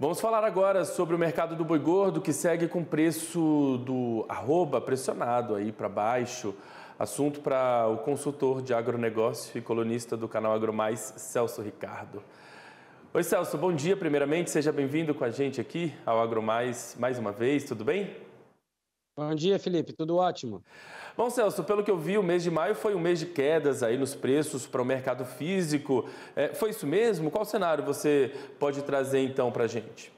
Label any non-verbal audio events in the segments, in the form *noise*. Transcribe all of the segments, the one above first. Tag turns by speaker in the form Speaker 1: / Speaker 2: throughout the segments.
Speaker 1: Vamos falar agora sobre o mercado do boi gordo que segue com preço do arroba pressionado aí para baixo. Assunto para o consultor de agronegócio e colunista do canal AgroMais, Celso Ricardo. Oi Celso, bom dia primeiramente, seja bem-vindo com a gente aqui ao AgroMais mais uma vez, tudo bem? Bom dia, Felipe. Tudo ótimo. Bom, Celso, pelo que eu vi, o mês de maio foi um mês de quedas aí nos preços para o mercado físico. É, foi isso mesmo? Qual cenário você pode trazer então para a gente?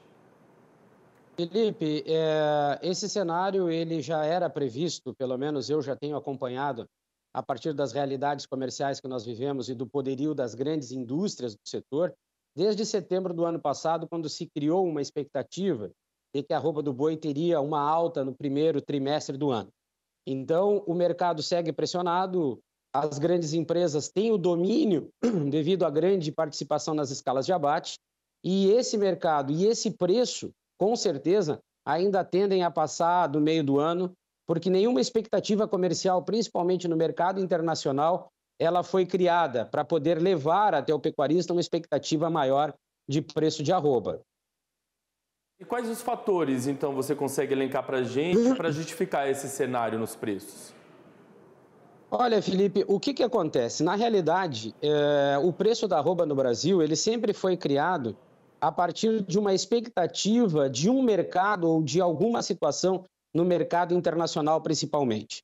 Speaker 2: Felipe, é, esse cenário ele já era previsto, pelo menos eu já tenho acompanhado, a partir das realidades comerciais que nós vivemos e do poderio das grandes indústrias do setor, desde setembro do ano passado, quando se criou uma expectativa de que a roupa do boi teria uma alta no primeiro trimestre do ano. Então, o mercado segue pressionado, as grandes empresas têm o domínio *clears throat* devido à grande participação nas escalas de abate, e esse mercado e esse preço, com certeza, ainda tendem a passar do meio do ano, porque nenhuma expectativa comercial, principalmente no mercado internacional, ela foi criada para poder levar até o pecuarista uma expectativa maior de preço de arroba.
Speaker 1: E quais os fatores, então, você consegue elencar para a gente para justificar esse cenário nos preços?
Speaker 2: Olha, Felipe, o que, que acontece? Na realidade, é, o preço da arroba no Brasil ele sempre foi criado a partir de uma expectativa de um mercado ou de alguma situação no mercado internacional, principalmente.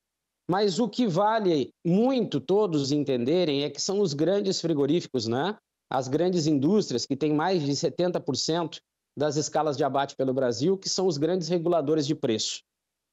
Speaker 2: Mas o que vale muito todos entenderem é que são os grandes frigoríficos, né? As grandes indústrias que têm mais de 70% das escalas de abate pelo Brasil, que são os grandes reguladores de preço.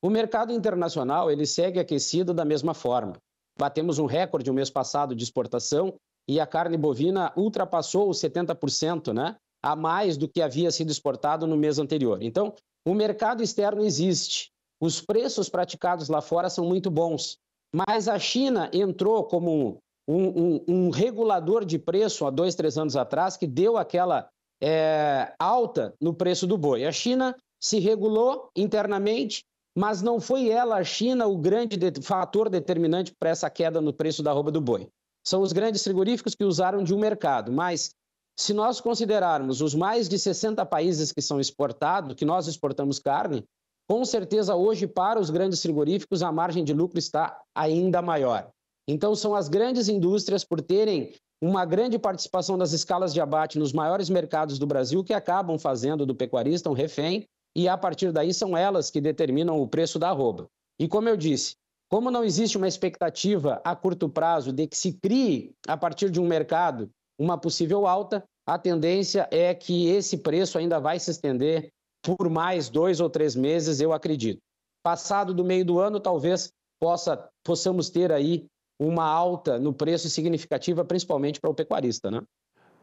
Speaker 2: O mercado internacional ele segue aquecido da mesma forma. Batemos um recorde no mês passado de exportação e a carne bovina ultrapassou os 70%, né? A mais do que havia sido exportado no mês anterior. Então, o mercado externo existe. Os preços praticados lá fora são muito bons. Mas a China entrou como um, um, um regulador de preço há dois, três anos atrás, que deu aquela é, alta no preço do boi. A China se regulou internamente, mas não foi ela, a China, o grande de fator determinante para essa queda no preço da roupa do boi. São os grandes frigoríficos que usaram de um mercado, mas se nós considerarmos os mais de 60 países que são exportados, que nós exportamos carne, com certeza hoje para os grandes frigoríficos a margem de lucro está ainda maior. Então são as grandes indústrias por terem uma grande participação das escalas de abate nos maiores mercados do Brasil, que acabam fazendo do pecuarista um refém, e a partir daí são elas que determinam o preço da arroba. E como eu disse, como não existe uma expectativa a curto prazo de que se crie, a partir de um mercado, uma possível alta, a tendência é que esse preço ainda vai se estender por mais dois ou três meses, eu acredito. Passado do meio do ano, talvez possa, possamos ter aí uma alta no preço significativa, principalmente para o pecuarista, né?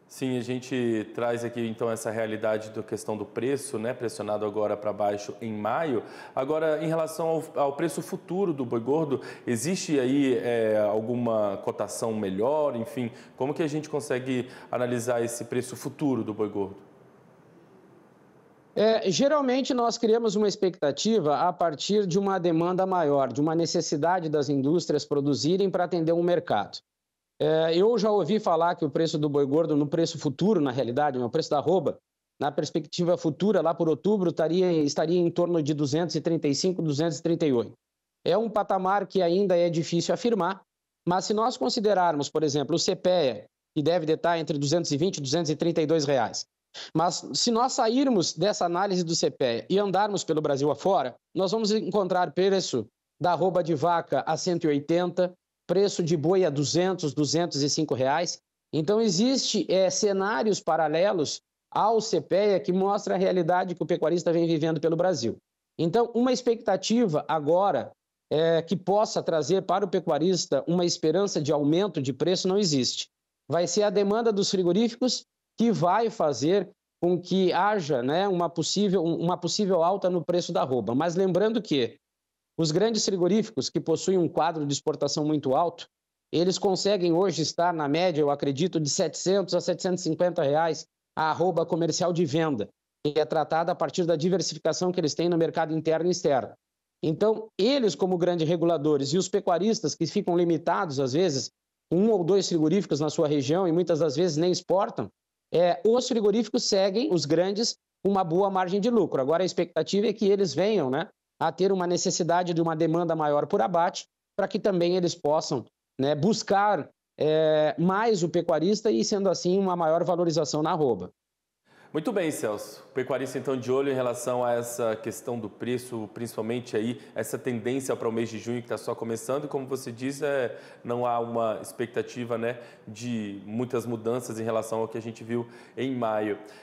Speaker 1: Sim, a gente traz aqui então essa realidade da questão do preço, né? Pressionado agora para baixo em maio. Agora, em relação ao, ao, preço futuro do boi gordo, existe aí é, alguma cotação melhor? Enfim, como que a gente consegue analisar esse preço futuro do boi gordo?
Speaker 2: É, geralmente nós criamos uma expectativa a partir de uma demanda maior, de uma necessidade das indústrias produzirem para atender um mercado. É, eu já ouvi falar que o preço do boi gordo, no preço futuro, na realidade, no né, preço da arroba, na perspectiva futura, lá por outubro, estaria, estaria em torno de 235, 238. É um patamar que ainda é difícil afirmar, mas se nós considerarmos, por exemplo, o CPEA, que deve estar entre 220 e 232 reais, mas se nós sairmos dessa análise do CPE e andarmos pelo Brasil afora, nós vamos encontrar preço da arroba de vaca a 180, preço de boi a 200, 205 reais. Então, existe é, cenários paralelos ao CPEA que mostra a realidade que o pecuarista vem vivendo pelo Brasil. Então, uma expectativa agora é, que possa trazer para o pecuarista uma esperança de aumento de preço não existe. Vai ser a demanda dos frigoríficos que vai fazer com que haja né, uma, possível, uma possível alta no preço da arroba. Mas lembrando que os grandes frigoríficos que possuem um quadro de exportação muito alto, eles conseguem hoje estar na média, eu acredito, de 700 a 750 reais a arroba comercial de venda, que é tratada a partir da diversificação que eles têm no mercado interno e externo. Então, eles como grandes reguladores e os pecuaristas que ficam limitados, às vezes, um ou dois frigoríficos na sua região e muitas das vezes nem exportam, é, os frigoríficos seguem, os grandes, uma boa margem de lucro. Agora, a expectativa é que eles venham né, a ter uma necessidade de uma demanda maior por abate, para que também eles possam né, buscar é, mais o pecuarista e, sendo assim, uma maior valorização na arroba.
Speaker 1: Muito bem, Celso. Pecuarista então de olho em relação a essa questão do preço, principalmente aí essa tendência para o mês de junho que está só começando e como você diz, é, não há uma expectativa né, de muitas mudanças em relação ao que a gente viu em maio.